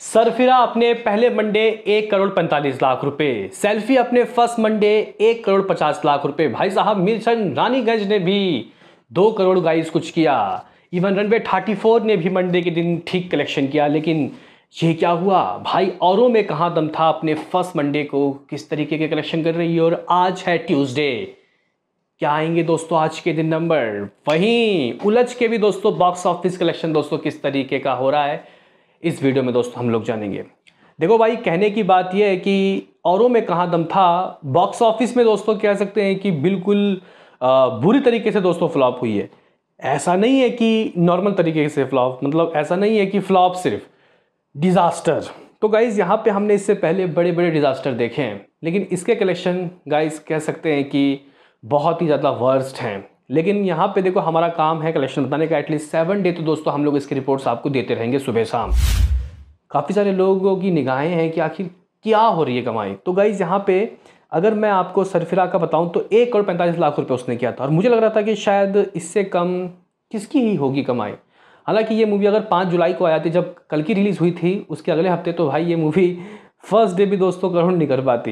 सरफिरा अपने पहले मंडे एक करोड़ पैंतालीस लाख रुपए सेल्फी अपने फर्स्ट मंडे एक करोड़ पचास लाख रुपए भाई साहब मिर्चन रानीगंज ने भी दो करोड़ गाइस कुछ किया इवन रनवे थर्टी फोर ने भी मंडे के दिन ठीक कलेक्शन किया लेकिन ये क्या हुआ भाई औरों में कहाँ दम था अपने फर्स्ट मंडे को किस तरीके के कलेक्शन कर रही है और आज है ट्यूसडे क्या आएंगे दोस्तों आज के दिन नंबर वहीं उलझ के भी दोस्तों बॉक्स ऑफिस कलेक्शन दोस्तों किस तरीके का हो रहा है इस वीडियो में दोस्तों हम लोग जानेंगे देखो भाई कहने की बात यह है कि औरों में कहाँ दम था बॉक्स ऑफिस में दोस्तों कह सकते हैं कि बिल्कुल बुरी तरीके से दोस्तों फ्लॉप हुई है ऐसा नहीं है कि नॉर्मल तरीके से फ्लॉप मतलब ऐसा नहीं है कि फ्लॉप सिर्फ डिज़ास्टर तो गाइज़ यहाँ पे हमने इससे पहले बड़े बड़े डिज़ास्टर देखे हैं लेकिन इसके कलेक्शन गाइज़ कह सकते हैं कि बहुत ही ज़्यादा वर्स्ट हैं लेकिन यहाँ पे देखो हमारा काम है कलेक्शन बताने का एटलीस्ट सेवन डे तो दोस्तों हम लोग इसकी रिपोर्ट्स आपको देते रहेंगे सुबह शाम काफ़ी सारे लोगों की निगाहें हैं कि आखिर क्या हो रही है कमाई तो गाइज यहाँ पे अगर मैं आपको सरफिरा का बताऊँ तो एक करोड़ पैंतालीस लाख रुपये उसने किया था और मुझे लग रहा था कि शायद इससे कम किसकी ही होगी कमाई हालांकि ये मूवी अगर पाँच जुलाई को आया थी जब कल की रिलीज़ हुई थी उसके अगले हफ्ते तो भाई ये मूवी फर्स्ट डे भी दोस्तों करोड़ नहीं कर पाती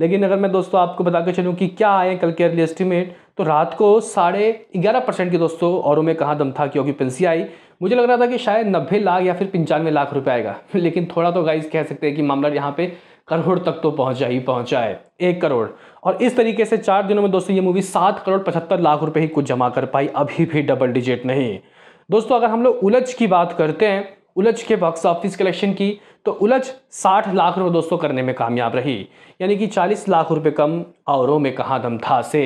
लेकिन अगर मैं दोस्तों आपको बता कर चलूँ कि क्या आए कल के अर्ली एस्टिमेट तो रात को साढ़े ग्यारह परसेंट की दोस्तों औरों में कहाँ दम था कि ऑक्यूपेंसी आई मुझे लग रहा था कि शायद नब्बे लाख या फिर पंचानवे लाख रुपये आएगा लेकिन थोड़ा तो गाइज कह सकते हैं कि मामला यहाँ पे करोड़ तक तो पहुंचा ही पहुँचा है एक करोड़ और इस तरीके से चार दिनों में दोस्तों ये मूवी सात करोड़ पचहत्तर लाख रुपये ही कुछ जमा कर पाई अभी भी डबल डिजिट नहीं दोस्तों अगर हम लोग उलझ की बात करते हैं उलझ के बॉक्स ऑफिस कलेक्शन की तो उलझ 60 लाख रुपए दोस्तों करने में कामयाब रही यानी कि 40 लाख रुपए कम औरों में कहाँ दम था से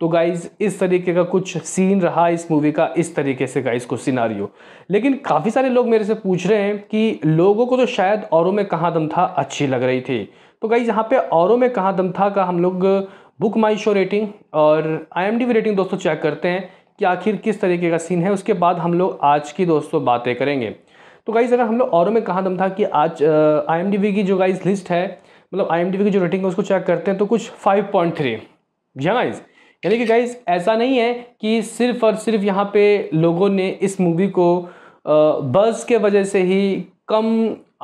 तो गाइज इस तरीके का कुछ सीन रहा इस मूवी का इस तरीके से गाइज को सिनारियो लेकिन काफ़ी सारे लोग मेरे से पूछ रहे हैं कि लोगों को तो शायद औरों में कहाँ दम था अच्छी लग रही थी तो गाइज यहाँ पे औरों में कहाँ दम था का हम लोग बुक माई शो रेटिंग और आई रेटिंग दोस्तों चेक करते हैं कि आखिर किस तरीके का सीन है उसके बाद हम लोग आज की दोस्तों बातें करेंगे तो गाइज़ अगर हम लोग औरों में कहाँ दम था कि आज आई की जो गाइज लिस्ट है मतलब आई की जो रेटिंग है उसको चेक करते हैं तो कुछ फाइव पॉइंट थ्री जी हाँ गाइज़ यानी कि गाइज ऐसा नहीं है कि सिर्फ और सिर्फ यहाँ पे लोगों ने इस मूवी को बज़ के वजह से ही कम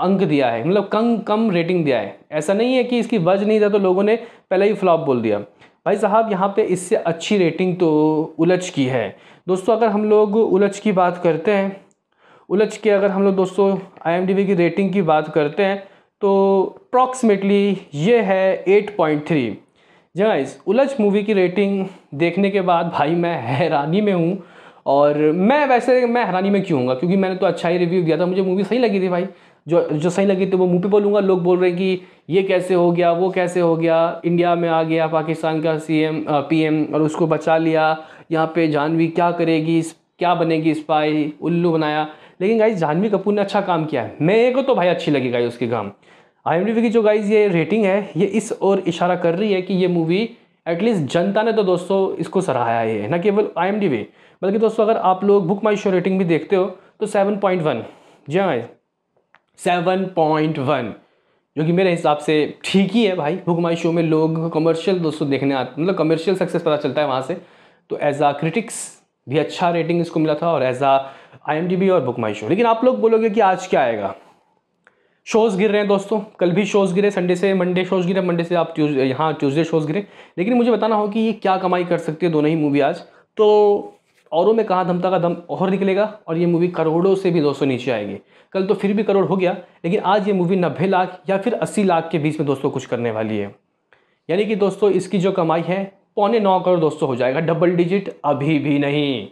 अंक दिया है मतलब कम कम रेटिंग दिया है ऐसा नहीं है कि इसकी वज नहीं था तो लोगों ने पहले ही फ्लॉप बोल दिया भाई साहब यहाँ पे इससे अच्छी रेटिंग तो उलझ की है दोस्तों अगर हम लोग उलझ की बात करते हैं उलझ के अगर हम लोग दोस्तों आई की रेटिंग की बात करते हैं तो अप्रॉक्सीमेटली ये है eight point three guys Ulajh movie की रेटिंग देखने के बाद भाई मैं हैरानी में हूँ और मैं वैसे मैं हैरानी में क्यों हूँ क्योंकि मैंने तो अच्छा ही रिव्यू दिया था मुझे मूवी सही लगी थी भाई जो जो सही लगी थी वो मुँह पे बोलूँगा लोग बोल रहे हैं कि ये कैसे हो गया वो कैसे हो गया इंडिया में आ गया पाकिस्तान का सी एम पी एम और उसको बचा लिया यहाँ पे जानवी क्या करेगी क्या बनेगी स्पाई उल्लू बनाया लेकिन गाई जानवी कपूर ने अच्छा काम किया है मेरे को तो भाई अच्छी लगी गाई उसकी काम आई की जो गाइज ये रेटिंग है ये इस और इशारा कर रही है कि ये मूवी एटलीस्ट जनता ने तो दोस्तों इसको सराहाया है ना केवल आई एम डी बल्कि दोस्तों अगर आप लोग बुक माई शो रेटिंग भी देखते हो तो सेवन पॉइंट वन जी हाँ सेवन पॉइंट वन जो कि मेरे हिसाब से ठीक ही है भाई बुक माई शो में लोग कमर्शियल दोस्तों देखने आते मतलब कमर्शियल सक्सेस पता चलता है वहाँ से तो एज आ क्रिटिक्स भी अच्छा रेटिंग इसको मिला था और एज आ आई और बुक माई शो लेकिन आप लोग बोलोगे कि आज क्या आएगा शोज़ गिर रहे हैं दोस्तों कल भी शोज़ गिरे संडे से मंडे शोज़ गिरे मंडे से आप ट्यूज यहाँ ट्यूजडे शोज़ गिरे लेकिन मुझे बताना हो कि ये क्या कमाई कर सकती है दोनों ही मूवी आज तो औरों में कहाँ धमता का दम और निकलेगा और ये मूवी करोड़ों से भी दोस्तों नीचे आएगी कल तो फिर भी करोड़ हो गया लेकिन आज ये मूवी नब्बे लाख या फिर अस्सी लाख के बीच में दोस्तों कुछ करने वाली है यानी कि दोस्तों इसकी जो कमाई है पौने नौ करोड़ दोस्तों हो जाएगा डबल डिजिट अभी भी नहीं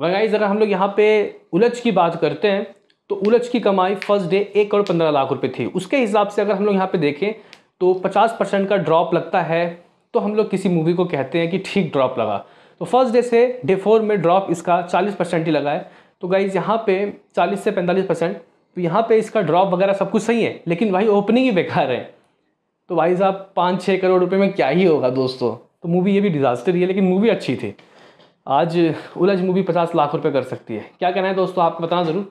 वगैरह अगर हम लोग यहाँ पे उलझ की बात करते हैं तो उलझ की कमाई फर्स्ट डे एक करोड़ पंद्रह लाख रुपए थी उसके हिसाब से अगर हम लोग यहाँ पे देखें तो पचास परसेंट का ड्रॉप लगता है तो हम लोग किसी मूवी को कहते हैं कि ठीक ड्रॉप लगा तो फर्स्ट डे से डे फोर में ड्रॉप इसका चालीस परसेंट ही लगा है तो गाइज़ यहाँ पे चालीस से पैंतालीस परसेंट तो यहाँ पे इसका ड्रॉप वगैरह सब कुछ सही है लेकिन भाई ओपनिंग ही बेकार है तो भाई साहब पाँच छः करोड़ रुपये में क्या ही होगा दोस्तों तो मूवी ये भी डिज़ास्टर ही है लेकिन मूवी अच्छी थी आज उलझ मूवी पचास लाख रुपये कर सकती है क्या कहना है दोस्तों आप बताना ज़रूर